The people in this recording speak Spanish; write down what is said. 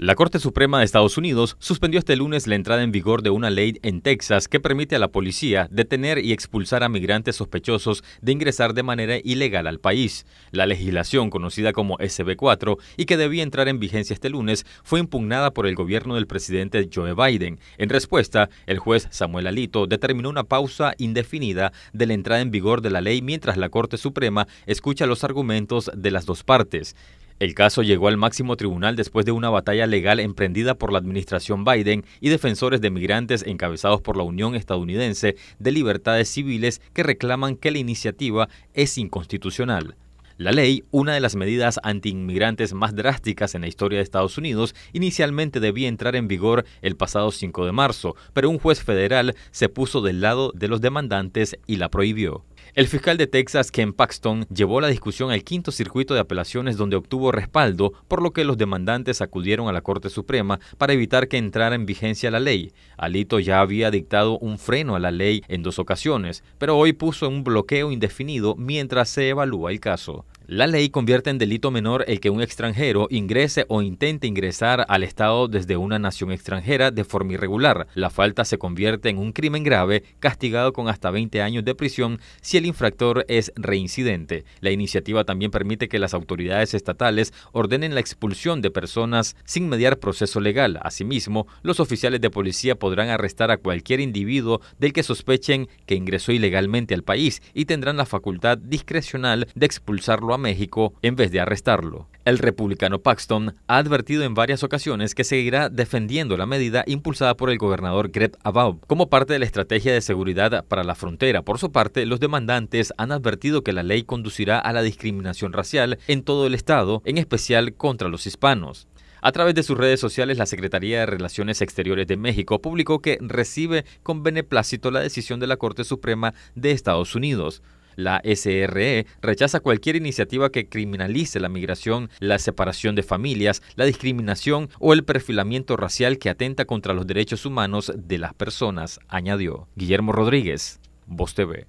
La Corte Suprema de Estados Unidos suspendió este lunes la entrada en vigor de una ley en Texas que permite a la policía detener y expulsar a migrantes sospechosos de ingresar de manera ilegal al país. La legislación, conocida como SB4 y que debía entrar en vigencia este lunes, fue impugnada por el gobierno del presidente Joe Biden. En respuesta, el juez Samuel Alito determinó una pausa indefinida de la entrada en vigor de la ley mientras la Corte Suprema escucha los argumentos de las dos partes. El caso llegó al máximo tribunal después de una batalla legal emprendida por la administración Biden y defensores de migrantes encabezados por la Unión Estadounidense de Libertades Civiles que reclaman que la iniciativa es inconstitucional. La ley, una de las medidas antiinmigrantes más drásticas en la historia de Estados Unidos, inicialmente debía entrar en vigor el pasado 5 de marzo, pero un juez federal se puso del lado de los demandantes y la prohibió. El fiscal de Texas, Ken Paxton, llevó la discusión al quinto circuito de apelaciones donde obtuvo respaldo, por lo que los demandantes acudieron a la Corte Suprema para evitar que entrara en vigencia la ley. Alito ya había dictado un freno a la ley en dos ocasiones, pero hoy puso un bloqueo indefinido mientras se evalúa el caso. La ley convierte en delito menor el que un extranjero ingrese o intente ingresar al Estado desde una nación extranjera de forma irregular. La falta se convierte en un crimen grave castigado con hasta 20 años de prisión si el infractor es reincidente. La iniciativa también permite que las autoridades estatales ordenen la expulsión de personas sin mediar proceso legal. Asimismo, los oficiales de policía podrán arrestar a cualquier individuo del que sospechen que ingresó ilegalmente al país y tendrán la facultad discrecional de expulsarlo a México en vez de arrestarlo. El republicano Paxton ha advertido en varias ocasiones que seguirá defendiendo la medida impulsada por el gobernador Greg Abaub como parte de la estrategia de seguridad para la frontera. Por su parte, los demandantes han advertido que la ley conducirá a la discriminación racial en todo el estado, en especial contra los hispanos. A través de sus redes sociales, la Secretaría de Relaciones Exteriores de México publicó que recibe con beneplácito la decisión de la Corte Suprema de Estados Unidos, la SRE rechaza cualquier iniciativa que criminalice la migración, la separación de familias, la discriminación o el perfilamiento racial que atenta contra los derechos humanos de las personas, añadió. Guillermo Rodríguez, Voz TV.